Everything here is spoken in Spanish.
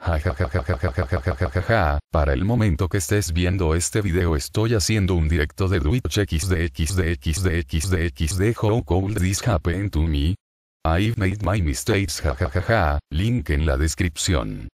Ja, Para el momento que estés viendo este video estoy haciendo un directo de Twitch xdxdxdxdxd How cold this happen to me. I've made my mistakes jajajaja, link en la descripción.